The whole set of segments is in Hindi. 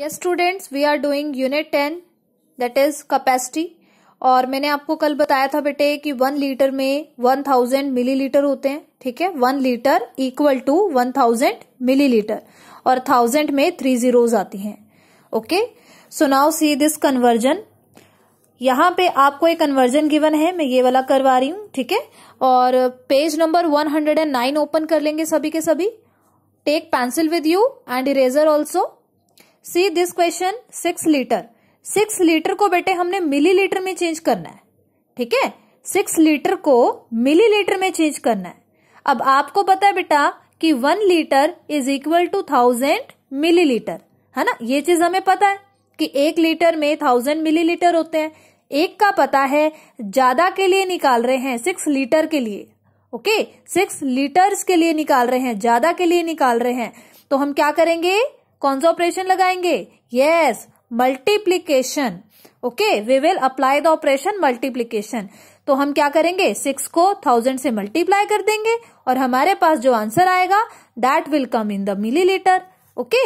yes students we are doing unit ten that is capacity और मैंने आपको कल बताया था बेटे कि वन लीटर में वन थाउजेंड मिली लीटर होते हैं ठीक है one litre equal to one thousand millilitre और थाउजेंड में थ्री जीरोज आती हैं okay so now see this conversion यहां पे आपको एक कन्वर्जन गिवन है मैं ये वाला करवा रही हूं ठीक है और page number one hundred and nine open कर लेंगे सभी के सभी take pencil with you and eraser also see this question six litre six litre को बेटे हमने मिलीलीटर में चेंज करना है ठीक है सिक्स लीटर को मिलीलीटर में चेंज करना है अब आपको पता है बेटा कि one litre is equal to thousand millilitre है ना ये चीज हमें पता है कि एक लीटर में थाउजेंड मिलीलीटर होते हैं एक का पता है ज्यादा के लिए निकाल रहे हैं सिक्स लीटर के लिए ओके सिक्स लीटर्स के लिए निकाल रहे हैं ज्यादा के लिए निकाल रहे हैं तो हम क्या करेंगे कौन सा ऑपरेशन लगाएंगे yes multiplication okay we will apply the operation multiplication तो हम क्या करेंगे सिक्स को थाउजेंड से मल्टीप्लाई कर देंगे और हमारे पास जो आंसर आएगा that will come in the millilitre okay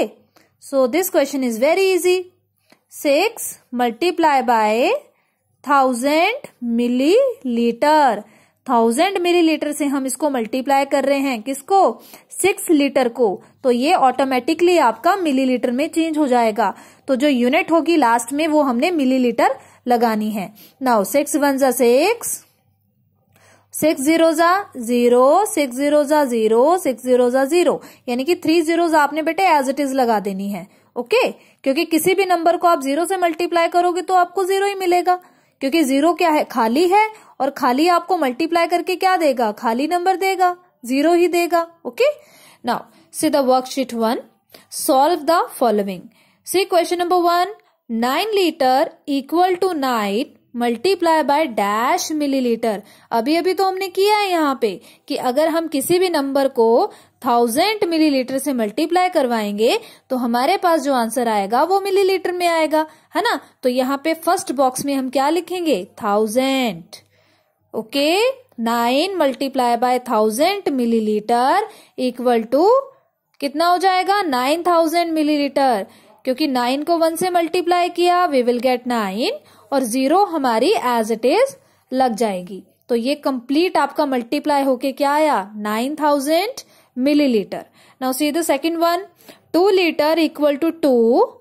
so this question is very easy six multiply by thousand millilitre thousand millilitre से हम इसको मल्टीप्लाई कर रहे हैं किसको सिक्स लीटर को तो ये ऑटोमेटिकली आपका मिलीलीटर में चेंज हो जाएगा तो जो यूनिट होगी लास्ट में वो हमने मिलीलीटर लगानी है नाउ सिक्स वन जा सिक्स सिक्स जीरो जा जीरो सिक्स जीरो जा जीरो सिक्स जीरो जा जीरो यानी कि थ्री जीरो आपने बेटे एज इट इज लगा देनी है ओके क्योंकि किसी भी नंबर को आप जीरो से मल्टीप्लाई करोगे तो आपको जीरो ही मिलेगा क्योंकि जीरो क्या है खाली है और खाली आपको मल्टीप्लाई करके क्या देगा खाली नंबर देगा जीरो ही देगा okay now see the worksheet one solve the following see question number one nine litre equal to nine multiply by dash millilitre अभी अभी तो हमने किया है यहाँ पे कि अगर हम किसी भी नंबर को थाउजेंड मिलीलीटर से मल्टीप्लाई करवाएंगे तो हमारे पास जो आंसर आएगा वो मिलीलीटर में आएगा है ना तो यहाँ पे फर्स्ट बॉक्स में हम क्या लिखेंगे thousand okay nine multiply by thousand millilitre equal to कितना हो जाएगा नाइन थाउजेंड मिलीलीटर क्योंकि नाइन को वन से मल्टीप्लाई किया वी विल गेट नाइन और जीरो हमारी एज इट इज लग जाएगी तो ये कंप्लीट आपका मल्टीप्लाई होके क्या आया nine thousand millilitre now see the second one two litre equal to two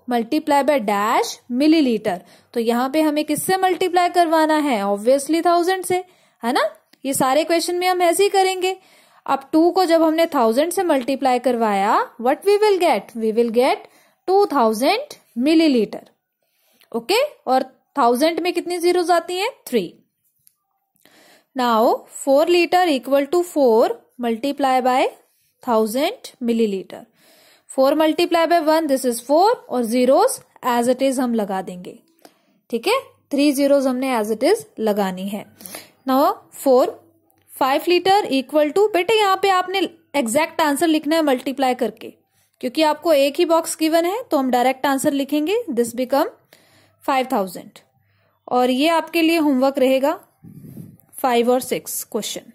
multiply by dash millilitre तो यहां पे हमें किससे मल्टीप्लाई करवाना है ऑब्वियसली थाउजेंड से है ना ये सारे क्वेश्चन में हम ऐसे ही करेंगे अब टू को जब हमने थाउजेंड से मल्टीप्लाई करवाया what we will get we will get two thousand millilitre okay और थाउजेंड में कितनी जीरो आती हैं three now four litre equal to four multiply by thousand millilitre four multiply by one this is four और जीरोज एज इट इज हम लगा देंगे ठीक है थ्री जीरोज हमने एज इट इज लगानी है नाउ four five litre equal to बेटे यहाँ पे आपने एग्जैक्ट आंसर लिखना है मल्टीप्लाई करके क्योंकि आपको एक ही बॉक्स गिवन है तो हम डायरेक्ट आंसर लिखेंगे दिस बिकम फाइव थाउजेंड और ये आपके लिए होमवर्क रहेगा फाइव और सिक्स क्वेश्चन